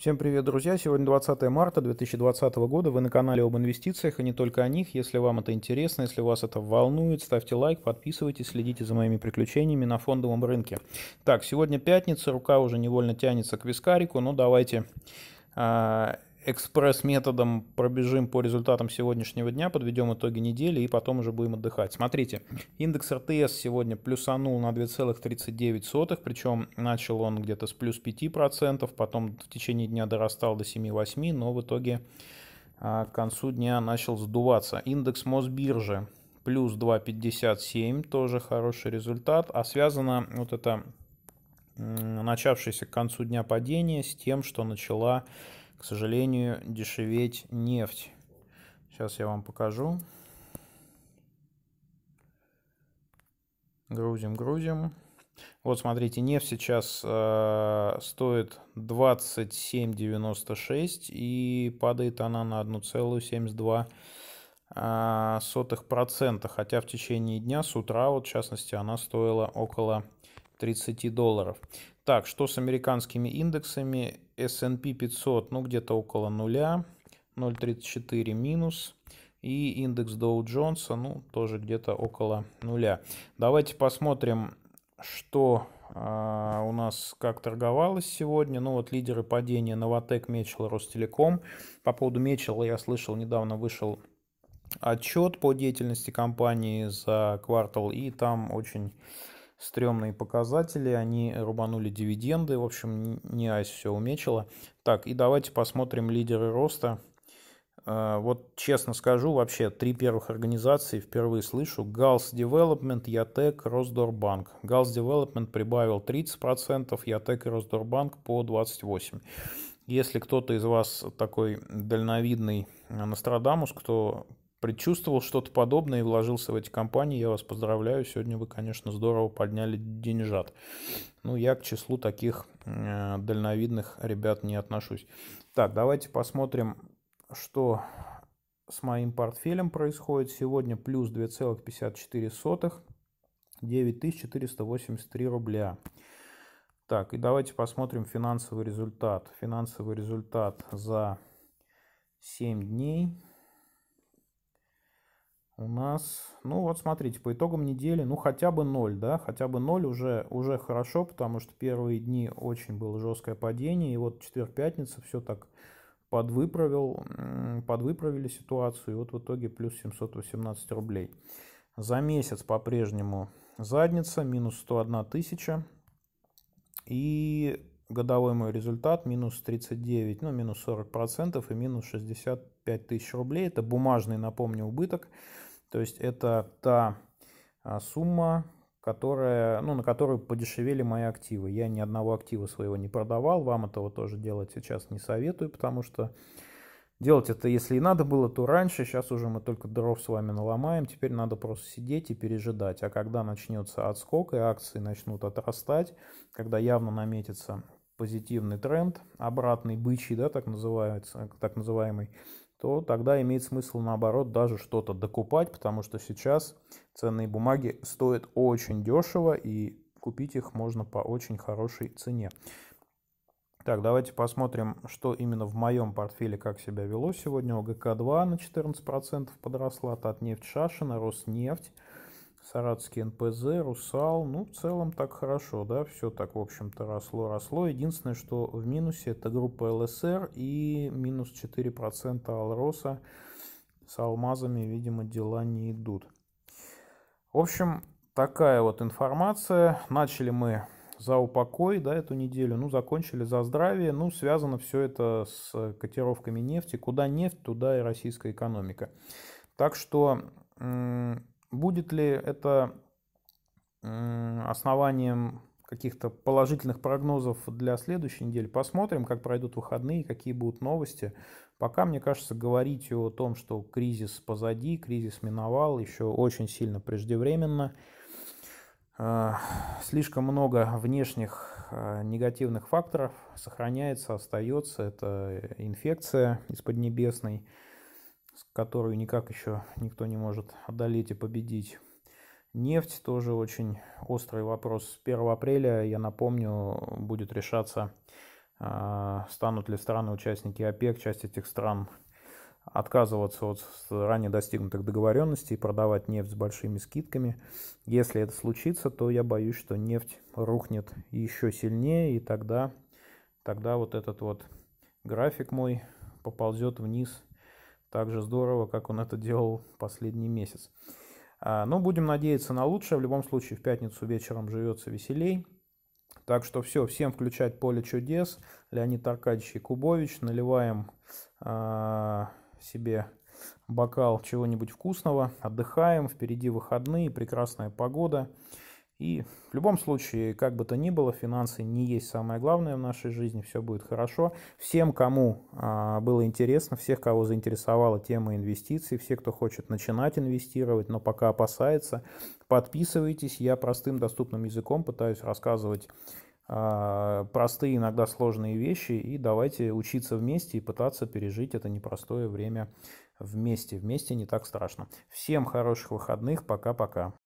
Всем привет, друзья! Сегодня 20 марта 2020 года. Вы на канале об инвестициях и а не только о них. Если вам это интересно, если вас это волнует, ставьте лайк, подписывайтесь, следите за моими приключениями на фондовом рынке. Так, сегодня пятница, рука уже невольно тянется к вискарику, но ну, давайте а, экспресс-методом пробежим по результатам сегодняшнего дня, подведем итоги недели и потом уже будем отдыхать. Смотрите, индекс РТС сегодня плюсанул на 2,39, причем начал он где-то с плюс 5%, потом в течение дня дорастал до 7,8, но в итоге а, к концу дня начал сдуваться. Индекс Мосбиржи плюс 2,57, тоже хороший результат, а связано вот это начавшееся к концу дня падение с тем, что начала к сожалению, дешеветь нефть. Сейчас я вам покажу. Грузим, грузим. Вот смотрите, нефть сейчас э, стоит 27,96 и падает она на 1,72%. Э, хотя в течение дня, с утра, вот в частности, она стоила около 30 долларов. Так, что с американскими индексами? S&P 500, ну где-то около нуля, 0,34 минус. И индекс Dow Jones, ну тоже где-то около нуля. Давайте посмотрим, что а, у нас как торговалось сегодня. Ну вот лидеры падения Новотек, Мечел, Ростелеком. По поводу Мечела я слышал, недавно вышел отчет по деятельности компании за квартал, и там очень стрёмные показатели, они рубанули дивиденды, в общем, не айс все умечило. Так, и давайте посмотрим лидеры роста. А, вот честно скажу, вообще три первых организации впервые слышу. Gals Development, Ятек, Росдорбанк. Gals Development прибавил 30%, Ятек и Росдорбанк по 28%. Если кто-то из вас такой дальновидный э, Нострадамус, кто предчувствовал что-то подобное и вложился в эти компании. Я вас поздравляю. Сегодня вы, конечно, здорово подняли деньжат. Ну, я к числу таких э, дальновидных ребят не отношусь. Так, давайте посмотрим, что с моим портфелем происходит. Сегодня плюс 2,54, 9483 рубля. Так, и давайте посмотрим финансовый результат. Финансовый результат за 7 дней – у нас, ну вот смотрите, по итогам недели, ну хотя бы ноль, да, хотя бы ноль уже, уже хорошо, потому что первые дни очень было жесткое падение, и вот четверг-пятница все так подвыправил, подвыправили ситуацию, и вот в итоге плюс 718 рублей. За месяц по-прежнему задница, минус 101 тысяча, и годовой мой результат минус 39, ну минус 40 процентов и минус 65 тысяч рублей, это бумажный, напомню, убыток, то есть это та а, сумма, которая, ну, на которую подешевели мои активы. Я ни одного актива своего не продавал, вам этого тоже делать сейчас не советую, потому что делать это, если и надо было, то раньше, сейчас уже мы только дров с вами наломаем, теперь надо просто сидеть и пережидать. А когда начнется отскок и акции начнут отрастать, когда явно наметится позитивный тренд, обратный бычий, да, так, называется, так называемый, то тогда имеет смысл наоборот даже что-то докупать, потому что сейчас ценные бумаги стоят очень дешево и купить их можно по очень хорошей цене. Так, давайте посмотрим, что именно в моем портфеле как себя вело сегодня. ОГК-2 на 14% подросла, Татнефть Шашина, Роснефть Саратский НПЗ, Русал. Ну, в целом так хорошо, да, все так, в общем-то, росло, росло. Единственное, что в минусе, это группа ЛСР и минус 4% Алроса. С алмазами, видимо, дела не идут. В общем, такая вот информация. Начали мы за упокой, да, эту неделю, ну, закончили за здравие, ну, связано все это с котировками нефти. Куда нефть, туда и российская экономика. Так что Будет ли это основанием каких-то положительных прогнозов для следующей недели. Посмотрим, как пройдут выходные, какие будут новости. Пока, мне кажется, говорить о том, что кризис позади, кризис миновал, еще очень сильно преждевременно. Э, слишком много внешних э, негативных факторов сохраняется, остается. Это инфекция из Поднебесной, которую никак еще никто не может одолеть и победить. Нефть тоже очень острый вопрос. С 1 апреля, я напомню, будет решаться, а, станут ли страны участники ОПЕК, часть этих стран отказываться от ранее достигнутых договоренностей и продавать нефть с большими скидками. Если это случится, то я боюсь, что нефть рухнет еще сильнее, и тогда, тогда вот этот вот график мой поползет вниз – так же здорово, как он это делал последний месяц. А, но будем надеяться на лучшее. В любом случае, в пятницу вечером живется веселей. Так что все, всем включать поле чудес. Леонид Аркадьевич Якубович. Наливаем э, себе бокал чего-нибудь вкусного. Отдыхаем. Впереди выходные, прекрасная погода. И в любом случае, как бы то ни было, финансы не есть самое главное в нашей жизни, все будет хорошо. Всем, кому а, было интересно, всех, кого заинтересовала тема инвестиций, все, кто хочет начинать инвестировать, но пока опасается, подписывайтесь. Я простым доступным языком пытаюсь рассказывать а, простые, иногда сложные вещи, и давайте учиться вместе и пытаться пережить это непростое время вместе. Вместе не так страшно. Всем хороших выходных, пока-пока.